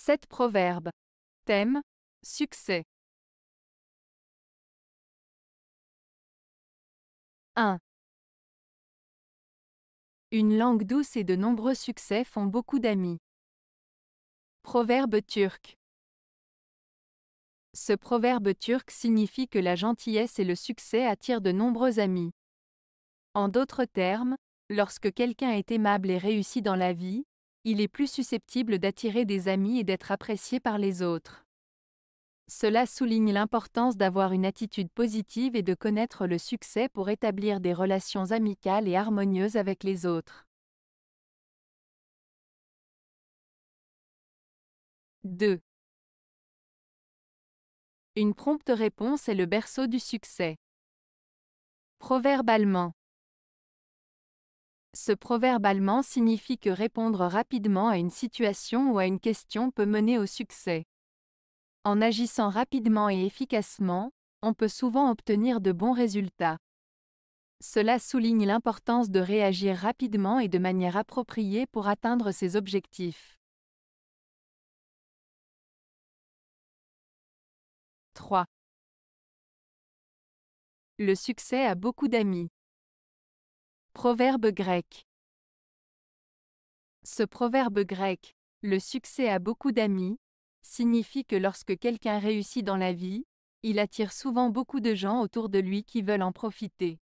7 proverbes. Thème Succès. 1. Une langue douce et de nombreux succès font beaucoup d'amis. Proverbe turc. Ce proverbe turc signifie que la gentillesse et le succès attirent de nombreux amis. En d'autres termes, lorsque quelqu'un est aimable et réussi dans la vie, il est plus susceptible d'attirer des amis et d'être apprécié par les autres. Cela souligne l'importance d'avoir une attitude positive et de connaître le succès pour établir des relations amicales et harmonieuses avec les autres. 2. Une prompte réponse est le berceau du succès. Proverbe allemand. Ce proverbe allemand signifie que répondre rapidement à une situation ou à une question peut mener au succès. En agissant rapidement et efficacement, on peut souvent obtenir de bons résultats. Cela souligne l'importance de réagir rapidement et de manière appropriée pour atteindre ses objectifs. 3. Le succès a beaucoup d'amis. Proverbe grec. Ce proverbe grec, le succès a beaucoup d'amis, signifie que lorsque quelqu'un réussit dans la vie, il attire souvent beaucoup de gens autour de lui qui veulent en profiter.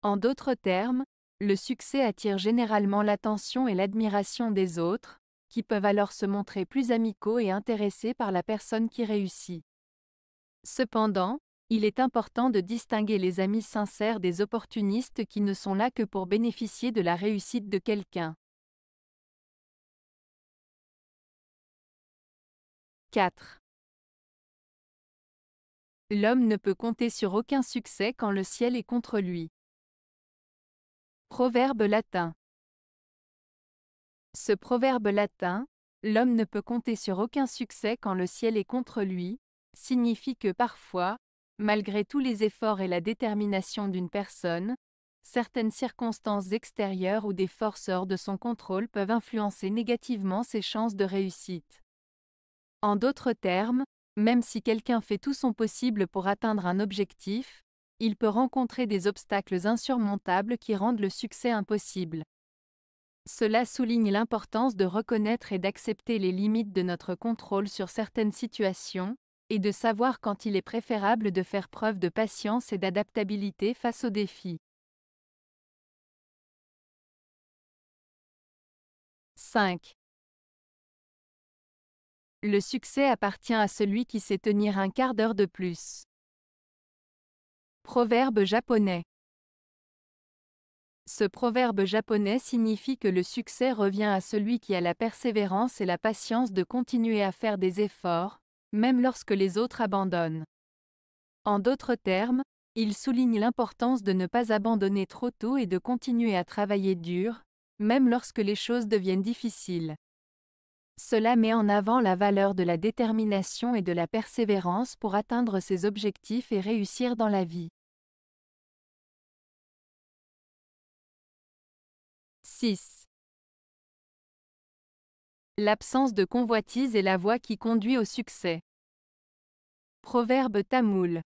En d'autres termes, le succès attire généralement l'attention et l'admiration des autres, qui peuvent alors se montrer plus amicaux et intéressés par la personne qui réussit. Cependant, il est important de distinguer les amis sincères des opportunistes qui ne sont là que pour bénéficier de la réussite de quelqu'un. 4. L'homme ne peut compter sur aucun succès quand le ciel est contre lui. Proverbe latin. Ce proverbe latin, l'homme ne peut compter sur aucun succès quand le ciel est contre lui, signifie que parfois, malgré tous les efforts et la détermination d'une personne, certaines circonstances extérieures ou des forces hors de son contrôle peuvent influencer négativement ses chances de réussite. En d'autres termes, même si quelqu'un fait tout son possible pour atteindre un objectif, il peut rencontrer des obstacles insurmontables qui rendent le succès impossible. Cela souligne l'importance de reconnaître et d'accepter les limites de notre contrôle sur certaines situations, et de savoir quand il est préférable de faire preuve de patience et d'adaptabilité face aux défis. 5. Le succès appartient à celui qui sait tenir un quart d'heure de plus. Proverbe japonais. Ce proverbe japonais signifie que le succès revient à celui qui a la persévérance et la patience de continuer à faire des efforts, même lorsque les autres abandonnent. En d'autres termes, il souligne l'importance de ne pas abandonner trop tôt et de continuer à travailler dur, même lorsque les choses deviennent difficiles. Cela met en avant la valeur de la détermination et de la persévérance pour atteindre ses objectifs et réussir dans la vie. 6. L'absence de convoitise est la voie qui conduit au succès. Proverbe tamoul.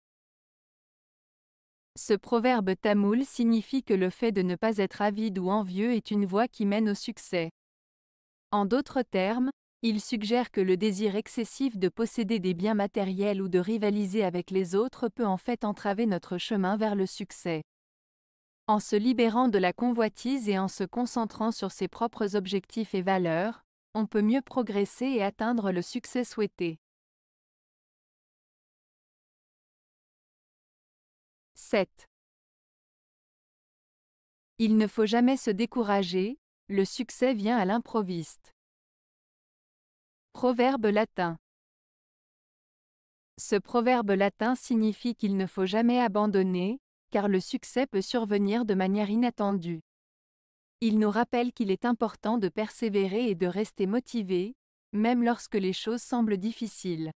Ce proverbe tamoul signifie que le fait de ne pas être avide ou envieux est une voie qui mène au succès. En d'autres termes, il suggère que le désir excessif de posséder des biens matériels ou de rivaliser avec les autres peut en fait entraver notre chemin vers le succès. En se libérant de la convoitise et en se concentrant sur ses propres objectifs et valeurs, on peut mieux progresser et atteindre le succès souhaité. 7. Il ne faut jamais se décourager, le succès vient à l'improviste. Proverbe latin. Ce proverbe latin signifie qu'il ne faut jamais abandonner, car le succès peut survenir de manière inattendue. Il nous rappelle qu'il est important de persévérer et de rester motivé, même lorsque les choses semblent difficiles.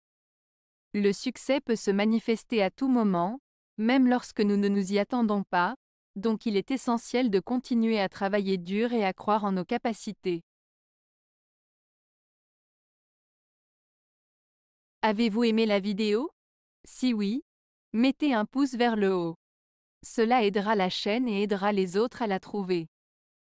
Le succès peut se manifester à tout moment, même lorsque nous ne nous y attendons pas, donc il est essentiel de continuer à travailler dur et à croire en nos capacités. Avez-vous aimé la vidéo Si oui, mettez un pouce vers le haut. Cela aidera la chaîne et aidera les autres à la trouver.